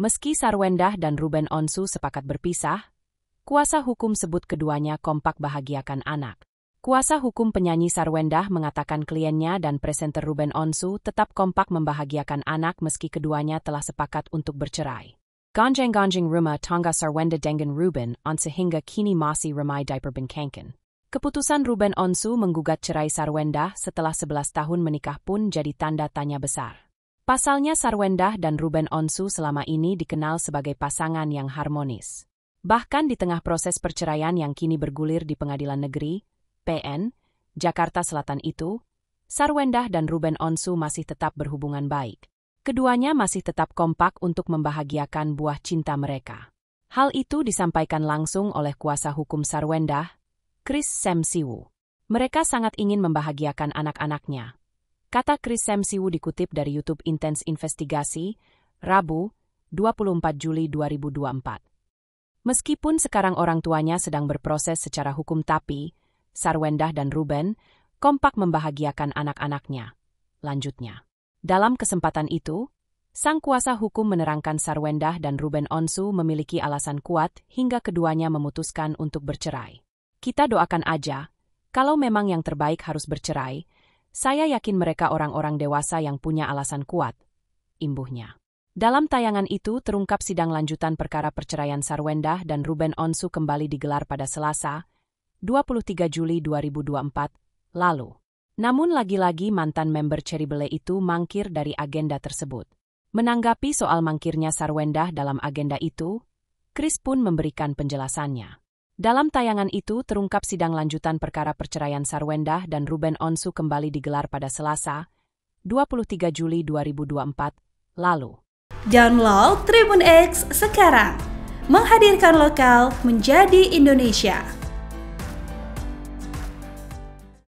Meski Sarwendah dan Ruben Onsu sepakat berpisah, kuasa hukum sebut keduanya kompak bahagiakan anak. Kuasa hukum penyanyi Sarwendah mengatakan kliennya dan presenter Ruben Onsu tetap kompak membahagiakan anak meski keduanya telah sepakat untuk bercerai. Ganjeng-ganjeng rumah tangga Sarwenda dengan Ruben on sehingga kini masih ramai diaper benkanken. Keputusan Ruben Onsu menggugat cerai Sarwendah setelah 11 tahun menikah pun jadi tanda tanya besar. Pasalnya Sarwendah dan Ruben Onsu selama ini dikenal sebagai pasangan yang harmonis. Bahkan di tengah proses perceraian yang kini bergulir di Pengadilan Negeri, PN, Jakarta Selatan itu, Sarwendah dan Ruben Onsu masih tetap berhubungan baik. Keduanya masih tetap kompak untuk membahagiakan buah cinta mereka. Hal itu disampaikan langsung oleh kuasa hukum Sarwendah, Chris Semsiwu. Mereka sangat ingin membahagiakan anak-anaknya. Kata Chris Semsiwu dikutip dari YouTube Intense Investigasi, Rabu, 24 Juli 2024. Meskipun sekarang orang tuanya sedang berproses secara hukum tapi, Sarwendah dan Ruben, kompak membahagiakan anak-anaknya. Lanjutnya. Dalam kesempatan itu, sang kuasa hukum menerangkan Sarwendah dan Ruben Onsu memiliki alasan kuat hingga keduanya memutuskan untuk bercerai. Kita doakan aja, kalau memang yang terbaik harus bercerai, saya yakin mereka orang-orang dewasa yang punya alasan kuat, imbuhnya. Dalam tayangan itu terungkap sidang lanjutan perkara perceraian Sarwendah dan Ruben Onsu kembali digelar pada Selasa, 23 Juli 2024, lalu. Namun lagi-lagi mantan member Cherrybelle itu mangkir dari agenda tersebut. Menanggapi soal mangkirnya Sarwendah dalam agenda itu, Chris pun memberikan penjelasannya. Dalam tayangan itu terungkap sidang lanjutan perkara perceraian Sarwendah dan Ruben Onsu kembali digelar pada Selasa, 23 Juli 2024 lalu. Download Tribun X sekarang. Menghadirkan lokal menjadi Indonesia.